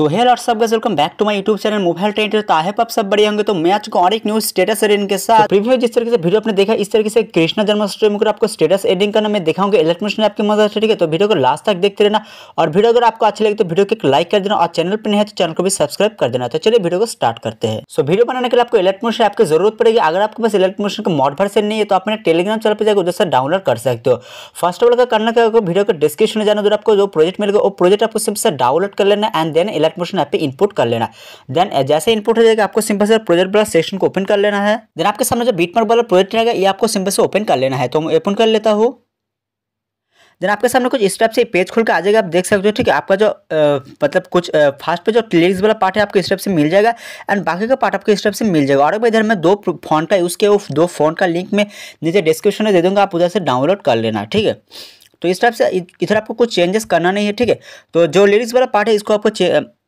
सो hello और सब गज welcome back to my YouTube channel mobile trend तो है आप सब बढ़िया होंगे तो मैं आज को और एक न्यूज स्टेटस एडिंग के साथ तो प्रीव्यू जिस तरीके से वीडियो आपने देखा इस तरीके से कृष्णा जन्माष्टमी को आपको स्टेटस एडिंग करना मैं दिखाऊंगा इलेक्ट्रॉनिक ऐप की मदद से ठीक है तो वीडियो को लास्ट तक देखते रहना और वीडियो अगर आपको अच्छी लगे तो वीडियो को एक लाइक कर देना और चैनल पर नहीं है तो चैनल को भी सब्सक्राइब कर देना तो चलिए वीडियो को स्टार्ट करते हैं सो वीडियो बनाने के लिए आपको इलेक्ट्रॉनिक ऐप की जरूरत पड़ेगी अगर आपके पास इलेक्ट्रॉनिक का मॉड वर्सन नहीं है तो आप मेरे टेलीग्राम चैनल पर जाकर उधर से डाउनलोड कर सकते हो फर्स्ट ऑफ ऑल का करना क्या वीडियो को डिस्क्रिप्शन में जाना उधर आपको जो प्रोजेक्ट मिलेगा वो प्रोजेक्ट आपको सिर्फ डाउनलोड कर लेना एंड देन डायरेक्ट मोशन यहाँ पे इनपुट कर लेना देन जैसे इनपुट हो जाएगा आपको सिंपल से प्रोजेक्ट वाला सेशन को ओपन कर लेना है देन आपके सामने जो बीट मार्क वाला प्रोजेक्ट रहेगा ये आपको सिंपल से ओपन कर लेना है तो मैं ओपन कर लेता हूँ देन आपके सामने कुछ इस टाइप से पेज खुल के आ जाएगा आप देख सकते हो ठीक है आपका जो मतलब कुछ आ, फास्ट पे जो लिरिक्स वाला पार्ट है आपको इस टाइप से मिल जाएगा एंड बाकी का पार्ट आपको इस टाइप से मिल जाएगा और इधर मैं दो फोन का यूज़ किया दो फोन का लिंक में नीचे डिस्क्रिप्शन में दे दूँगा आप उधर से डाउनलोड कर लेना ठीक है तो इस टाइप से इधर आपको कुछ चेंजेस करना नहीं है ठीक है तो जो लिरिक्स वाला पार्ट है इसको आपको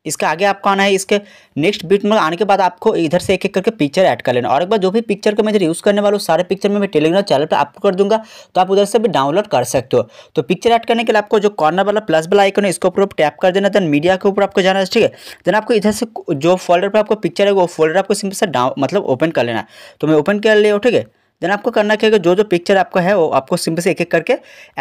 इसके आगे आपको आना है इसके नेक्स्ट बीट में आने के बाद आपको इधर से एक एक करके पिक्चर ऐड कर लेना और एक बार जो भी पिक्चर का मैं यूज़ करने वाला हूँ सारे पिक्चर में मैं टेलीग्राम चैनल पर आपको कर दूंगा तो आप उधर से भी डाउनलोड कर सकते हो तो पिक्चर ऐड करने के लिए आपको जो कॉर्नर वाला प्लस वाला आइकन है इसके ऊपर टैप कर देना देन मीडिया के ऊपर आपको जाना है ठीक है देन आपको इधर से जो फोल्डर पर आपको पिक्चर है वो फोल्डर आपको सिंपल से डाउन मतलब ओपन कर लेना तो मैं ओपन कर लिया ठीक है देन आपको करना क्या जो जो पिक्चर आपका है वो आपको सिंपल से एक एक करके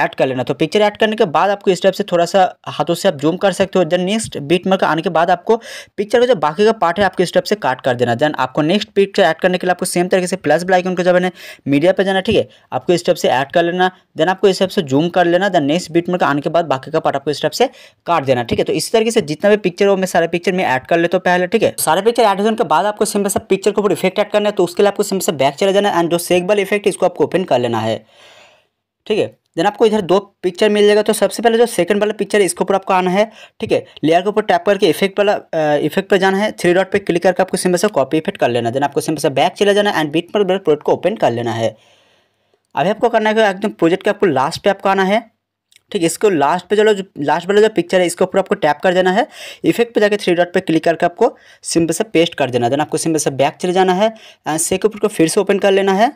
ऐड कर लेना तो पिक्चर ऐड करने के बाद आपको इस टाइप से थोड़ा सा हाथों से आप जूम कर सकते हो देन नेक्स्ट बीट मार्क आने के बाद आपको पिक्चर का जो बाकी का पार्ट है आपको इस टाइप से काट कर देना देन आपको नेक्स्ट पिक्चर ऐड करने के लिए आपको सेम तरीके से प्लस ब्लाइक उनको जब है मीडिया पर जाना ठीक है आपको इस टाइप से ऐड कर लेना देन आपको इस टाइप से जूम कर लेना देन नेक्स्ट बीट मार्क आने के बाद बाकी का पार्ट आपको इस टाइप से काट देना ठीक है तो इसी तरीके से जितना भी पिक्चर हो मैं सारे पिक्चर में ऐड कर लेता हूँ पहले ठीक है सारे पिक्चर ऐड होने के बाद आपको सिंपल से पिक्चर को इफेक्ट ऐड करना है तो उसके लिए आपको सिंपल से बैक चले जाना एंड जो सेक डबल इफेक्ट इसको आपको ओपन कर लेना है ठीक है देन आपको इधर दो पिक्चर मिल जाएगा तो सबसे पहले जो सेकंड वाला पिक्चर है इसके ऊपर आपको आना है ठीक है लेयर के ऊपर टैप करके इफेक्ट वाला इफेक्ट पर जाना है थ्री डॉट पे क्लिक करके आपको सिंपल से कॉपी इफेक्ट कर लेना देन आपको सिंपल से बैक चले जाना एंड बीट पर प्रोजेक्ट को ओपन कर लेना है अभी आपको करना है एकदम प्रोजेक्ट के आपको लास्ट पर आपको आना है ठीक इसको लास्ट पे चलो लास्ट वाला जो पिक्चर है इसके ऊपर आपको टैप कर देना है इफेक्ट पे जाके थ्री डॉट पे क्लिक करके आपको सिंपल से पेस्ट कर देना देन आपको सिंपल से बैक चले जाना है एंड से के ऊपर को फिर से ओपन कर लेना है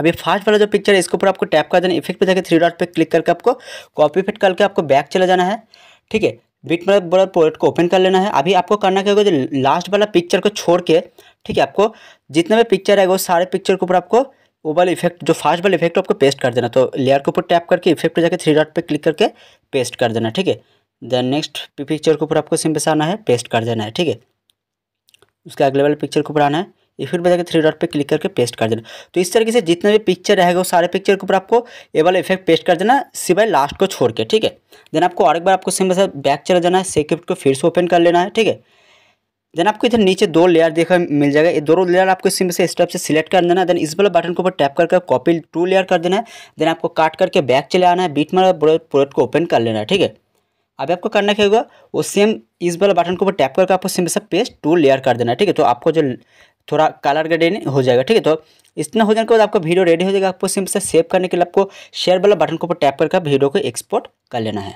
अभी फास्ट वाला जो पिक्चर है इसके ऊपर आपको टैप कर देना इफेक्ट पे जाकर थ्री डॉट पे क्लिक करके आपको कॉपी फिट करके आपको बैक चले जाना है ठीक है बिट मतलब बड़ा पोर्ट को ओपन कर लेना है अभी आपको करना क्या होगा जो लास्ट वाला पिक्चर को छोड़ के ठीक है आपको जितना भी पिक्चर है वो सारे पिक्चर के ऊपर आपको वो वाला इफेक्ट जो फास्ट वाला इफेक्ट आपको पेस्ट कर देना तो लेयर के ऊपर टैप करके इफेक्ट पर जाकर थ्री डॉट पर क्लिक करके पेस्ट कर देना ठीक है देन नेक्स्ट पिक्चर के ऊपर आपको सिंपल आना है पेस्ट कर देना है ठीक है उसके अगले वाले पिक्चर के ऊपर आना है ये फिर में के थ्री डॉट पे क्लिक करके पेस्ट कर देना तो इस तरीके से जितने भी पिक्चर रहेगा वो सारे पिक्चर के ऊपर आपको ये वाला इफेक्ट पेस्ट कर देना सिवाय लास्ट को छोड़ के ठीक है देन आपको और एक बार आपको सिंपल से बैक चला जाना है सेक्रिप्ट को फिर से ओपन कर लेना है ठीक है देन आपको इधर नीचे दो लेयर देखा मिल जाएगा ये दोनों लेयर आपको सिम से स्टेप से सिलेक्ट कर देना है देन इस वाले बटन के ऊपर टैप करके कॉपी टू लेयर कर देना है देन आपको काट करके बैक चले आना है बीट मारा प्रोडक्ट को ओपन कर लेना है ठीक है अभी आपको करना क्या होगा वो सेम इस वाला बटन को ऊपर टैप करके आपको सिम से पेस्ट टू लेयर कर देना है ठीक है तो आपको जो थोड़ा कलर ग्रेडिंग हो जाएगा ठीक है तो इतना हो जाने के बाद आपका वीडियो रेडी हो जाएगा आपको सिंपल से सेव करने के लिए आपको शेयर वाला बटन के ऊपर टैप करके वीडियो को एक्सपोर्ट कर लेना है